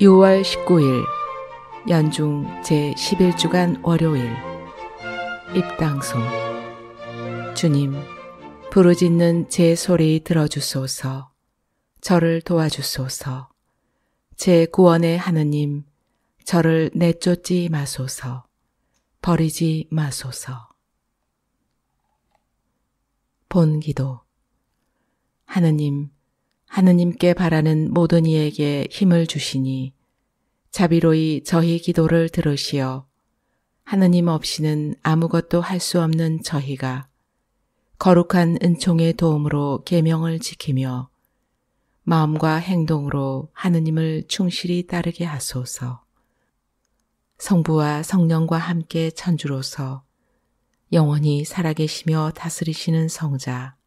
6월 19일 연중 제11주간 월요일 입당송 주님 부르짖는 제 소리 들어주소서 저를 도와주소서 제 구원의 하느님 저를 내쫓지 마소서 버리지 마소서 본기도 하느님 하느님께 바라는 모든 이에게 힘을 주시니 자비로이 저희 기도를 들으시어 하느님 없이는 아무것도 할 수 없는 저희가 거룩한 은총의 도움으로 계명을 지키며 마음과 행동으로 하느님을 충실히 따르게 하소서. 성부와 성령과 함께 천주로서 영원히 살아계시며 다스리시는 성자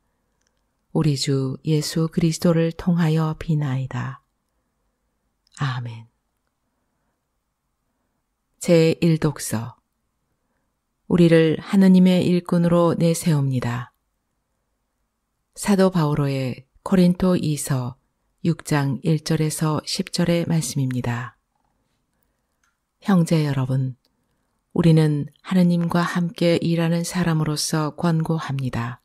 우리 주 예수 그리스도를 통하여 비나이다. 아멘. 제1독서 우리를 하느님의 일꾼으로 내세웁니다. 사도 바오로의 코린토 2서 6장 1절에서 10절의 말씀입니다. 형제 여러분, 우리는 하느님과 함께 일하는 사람으로서 권고합니다.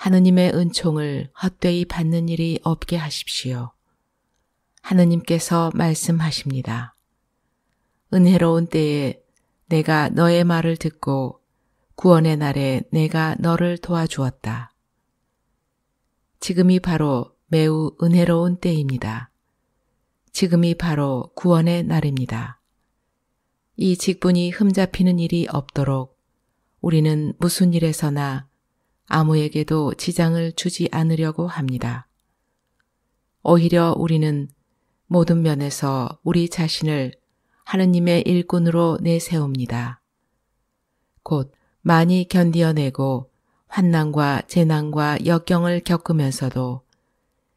하느님의 은총을 헛되이 받는 일이 없게 하십시오. 하느님께서 말씀하십니다. 은혜로운 때에 내가 너의 말을 듣고 구원의 날에 내가 너를 도와주었다. 지금이 바로 매우 은혜로운 때입니다. 지금이 바로 구원의 날입니다. 이 직분이 흠잡히는 일이 없도록 우리는 무슨 일에서나 아무에게도 지장을 주지 않으려고 합니다. 오히려 우리는 모든 면에서 우리 자신을 하느님의 일꾼으로 내세웁니다. 곧 많이 견디어내고 환난과 재난과 역경을 겪으면서도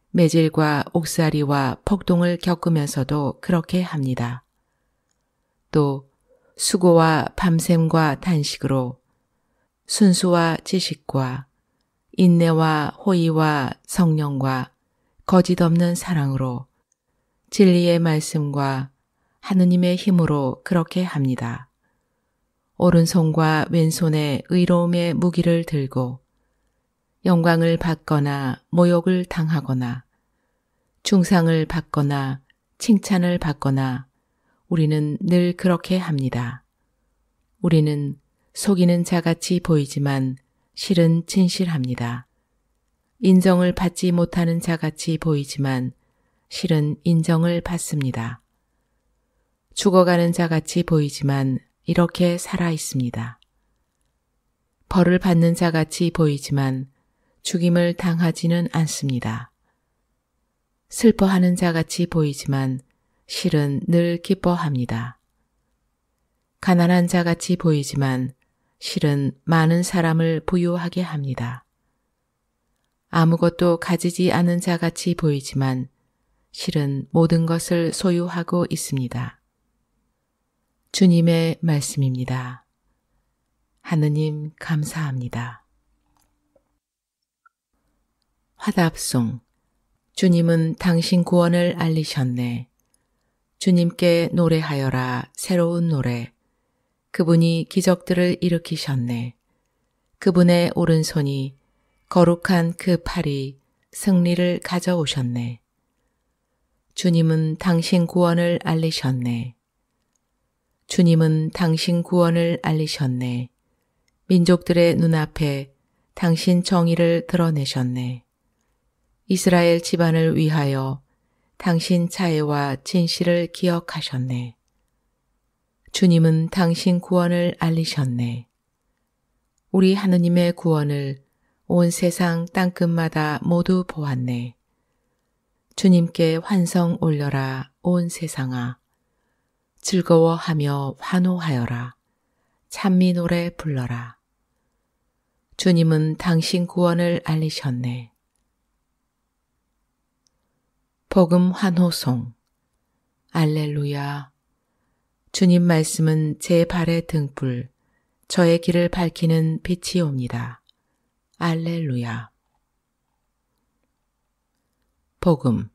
매질과 옥살이와 폭동을 겪으면서도 그렇게 합니다. 또 수고와 밤샘과 단식으로 순수와 지식과 인내와 호의와 성령과 거짓 없는 사랑으로 진리의 말씀과 하느님의 힘으로 그렇게 합니다. 오른손과 왼손에 의로움의 무기를 들고 영광을 받거나 모욕을 당하거나 중상을 받거나 칭찬을 받거나 우리는 늘 그렇게 합니다. 우리는 속이는 자같이 보이지만 실은 진실합니다. 인정을 받지 못하는 자같이 보이지만 실은 인정을 받습니다. 죽어가는 자같이 보이지만 이렇게 살아 있습니다. 벌을 받는 자같이 보이지만 죽임을 당하지는 않습니다. 슬퍼하는 자같이 보이지만 실은 늘 기뻐합니다. 가난한 자같이 보이지만 실은 많은 사람을 부유하게 합니다. 아무것도 가지지 않은 자 같이 보이지만 실은 모든 것을 소유하고 있습니다. 주님의 말씀입니다. 하느님 감사합니다. 화답송 주님은 당신 구원을 알리셨네. 주님께 노래하여라 새로운 노래 그분이 기적들을 일으키셨네. 그분의 오른손이 거룩한 그 팔이 승리를 가져오셨네. 주님은 당신 구원을 알리셨네. 주님은 당신 구원을 알리셨네. 민족들의 눈앞에 당신 정의를 드러내셨네. 이스라엘 집안을 위하여 당신 차애와 진실을 기억하셨네. 주님은 당신 구원을 알리셨네. 우리 하느님의 구원을 온 세상 땅끝마다 모두 보았네. 주님께 환성 올려라 온 세상아. 즐거워하며 환호하여라. 찬미 노래 불러라. 주님은 당신 구원을 알리셨네. 복음 환호송 알렐루야 주님 말씀은 제 발의 등불, 저의 길을 밝히는 빛이옵니다. 알렐루야. 복음.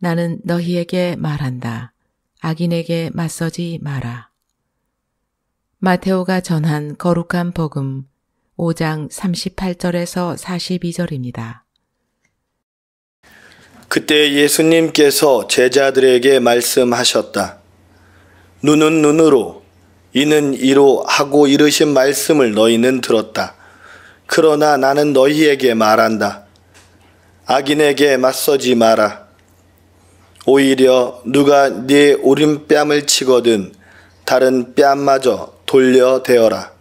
나는 너희에게 말한다. 악인에게 맞서지 마라. 마테오가 전한 거룩한 복음 5장 38절에서 42절입니다. 그때 예수님께서 제자들에게 말씀하셨다. 눈은 눈으로 이는 이로 하고 이르신 말씀을 너희는 들었다. 그러나 나는 너희에게 말한다. 악인에게 맞서지 마라. 오히려 누가 네 오른뺨을 치거든 다른 뺨마저 돌려대어라.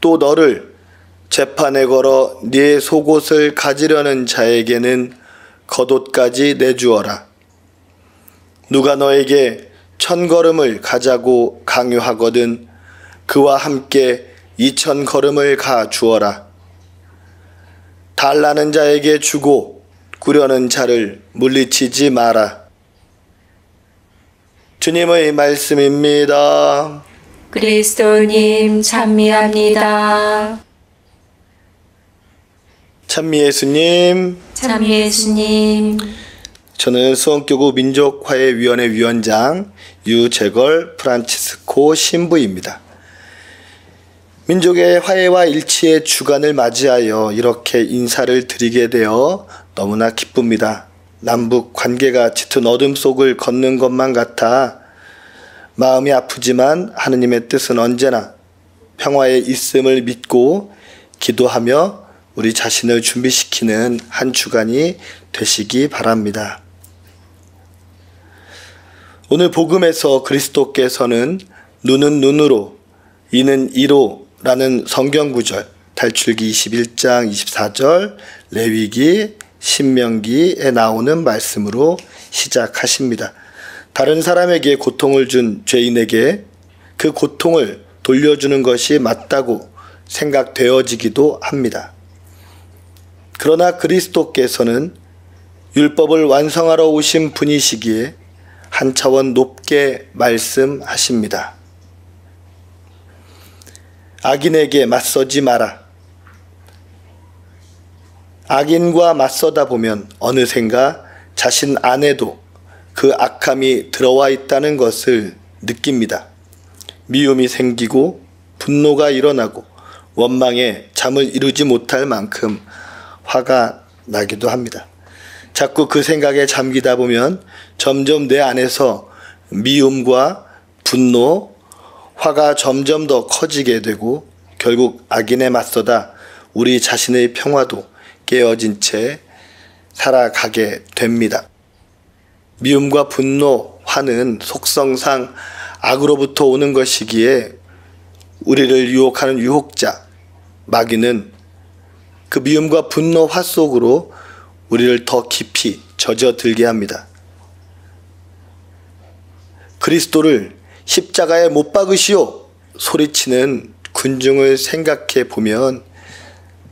또 너를 재판에 걸어 네 속옷을 가지려는 자에게는 겉옷까지 내주어라. 누가 너에게 천 걸음을 가자고 강요하거든 그와 함께 이천 걸음을 가 주어라. 달라는 자에게 주고 구려는 자를 물리치지 마라. 주님의 말씀입니다. 그리스도님 찬미합니다. 찬미 예수님. 찬미 예수님. 저는 수원교구 민족화해위원회 위원장 유재걸 프란치스코 신부입니다. 민족의 화해와 일치의 주간을 맞이하여 이렇게 인사를 드리게 되어 너무나 기쁩니다. 남북 관계가 짙은 어둠 속을 걷는 것만 같아 마음이 아프지만 하느님의 뜻은 언제나 평화에 있음을 믿고 기도하며 우리 자신을 준비시키는 한 주간이 되시기 바랍니다. 오늘 복음에서 그리스도께서는 눈은 눈으로, 이는 이로 라는 성경구절, 탈출기 21장 24절, 레위기, 신명기에 나오는 말씀으로 시작하십니다. 다른 사람에게 고통을 준 죄인에게 그 고통을 돌려주는 것이 맞다고 생각되어지기도 합니다. 그러나 그리스도께서는 율법을 완성하러 오신 분이시기에 한 차원 높게 말씀하십니다. 악인에게 맞서지 마라. 악인과 맞서다 보면 어느샌가 자신 안에도 그 악함이 들어와 있다는 것을 느낍니다. 미움이 생기고 분노가 일어나고 원망에 잠을 이루지 못할 만큼 화가 나기도 합니다. 자꾸 그 생각에 잠기다 보면 점점 내 안에서 미움과 분노, 화가 점점 더 커지게 되고 결국 악인에 맞서다 우리 자신의 평화도 깨어진 채 살아가게 됩니다. 미움과 분노, 화는 속성상 악으로부터 오는 것이기에 우리를 유혹하는 유혹자, 마귀는 그 미움과 분노 화 속으로 우리를 더 깊이 젖어들게 합니다. 그리스도를 십자가에 못 박으시오 소리치는 군중을 생각해 보면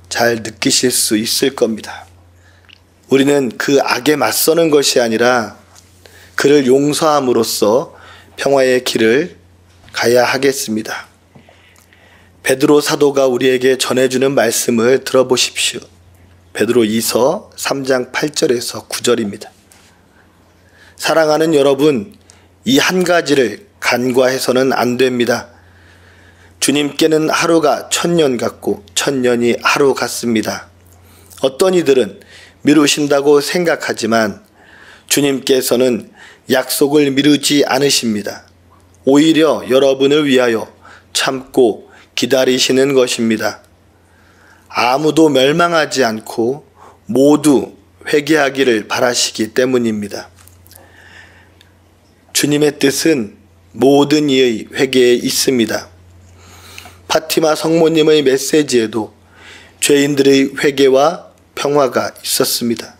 잘 느끼실 수 있을 겁니다. 우리는 그 악에 맞서는 것이 아니라 그를 용서함으로써 평화의 길을 가야 하겠습니다. 베드로 사도가 우리에게 전해주는 말씀을 들어보십시오. 베드로 2서 3장 8절에서 9절입니다. 사랑하는 여러분, 이 한 가지를 간과해서는 안 됩니다. 주님께는 하루가 천년 같고 천년이 하루 같습니다. 어떤 이들은 미루신다고 생각하지만 주님께서는 약속을 미루지 않으십니다. 오히려 여러분을 위하여 참고 기다리시는 것입니다. 아무도 멸망하지 않고 모두 회개하기를 바라시기 때문입니다. 주님의 뜻은 모든 이의 회개에 있습니다. 파티마 성모님의 메시지에도 죄인들의 회개와 평화가 있었습니다.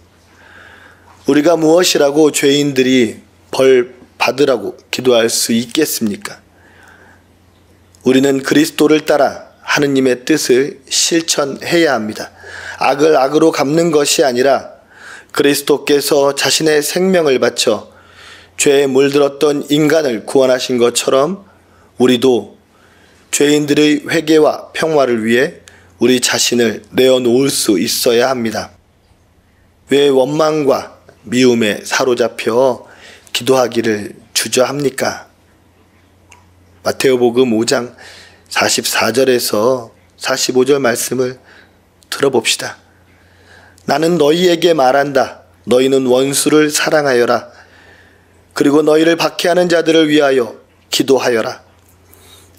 우리가 무엇이라고 죄인들이 벌 받으라고 기도할 수 있겠습니까? 우리는 그리스도를 따라 하느님의 뜻을 실천해야 합니다. 악을 악으로 갚는 것이 아니라 그리스도께서 자신의 생명을 바쳐 죄에 물들었던 인간을 구원하신 것처럼 우리도 죄인들의 회개와 평화를 위해 우리 자신을 내어놓을 수 있어야 합니다. 왜 원망과 미움에 사로잡혀 기도하기를 주저합니까? 마태오복음 5장 44절에서 45절 말씀을 들어봅시다. 나는 너희에게 말한다. 너희는 원수를 사랑하여라. 그리고 너희를 박해하는 자들을 위하여 기도하여라.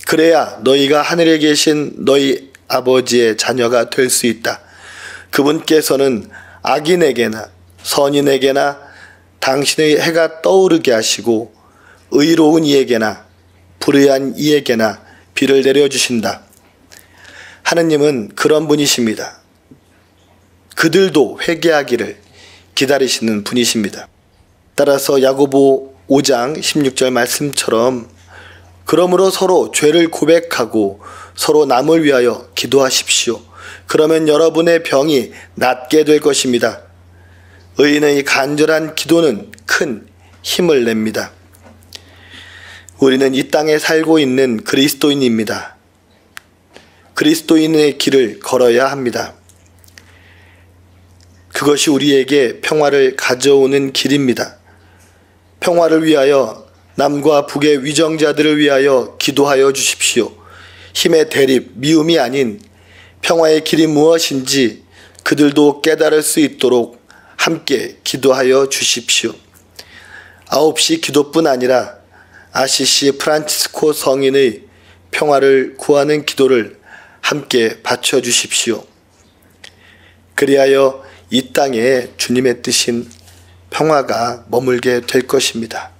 그래야 너희가 하늘에 계신 너희 아버지의 자녀가 될 수 있다. 그분께서는 악인에게나 선인에게나 당신의 해가 떠오르게 하시고 의로운 이에게나 불의한 이에게나 비를 내려주신다. 하느님은 그런 분이십니다. 그들도 회개하기를 기다리시는 분이십니다. 따라서 야고보 5장 16절 말씀처럼 그러므로 서로 죄를 고백하고 서로 남을 위하여 기도하십시오. 그러면 여러분의 병이 낫게 될 것입니다. 의인의 간절한 기도는 큰 힘을 냅니다. 우리는 이 땅에 살고 있는 그리스도인입니다. 그리스도인의 길을 걸어야 합니다. 그것이 우리에게 평화를 가져오는 길입니다. 평화를 위하여 남과 북의 위정자들을 위하여 기도하여 주십시오. 힘의 대립, 미움이 아닌 평화의 길이 무엇인지 그들도 깨달을 수 있도록 함께 기도하여 주십시오. 9시 기도뿐 아니라 아시시 프란치스코 성인의 평화를 구하는 기도를 함께 바쳐 주십시오. 그리하여 이 땅에 주님의 뜻인 평화가 머물게 될 것입니다.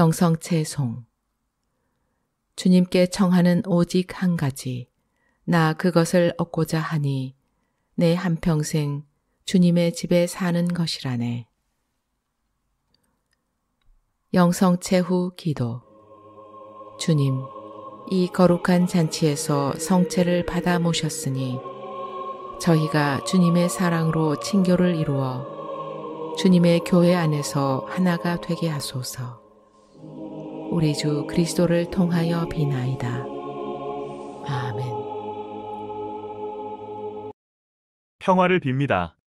명성체송 주님께 청하는 오직 한 가지 나 그것을 얻고자 하니 내 한평생 주님의 집에 사는 것이라네. 영성체후 기도 주님, 이 거룩한 잔치에서 성체를 받아 모셨으니 저희가 주님의 사랑으로 친교를 이루어 주님의 교회 안에서 하나가 되게 하소서. 우리 주 그리스도를 통하여 비나이다. 아멘. 평화를 빕니다.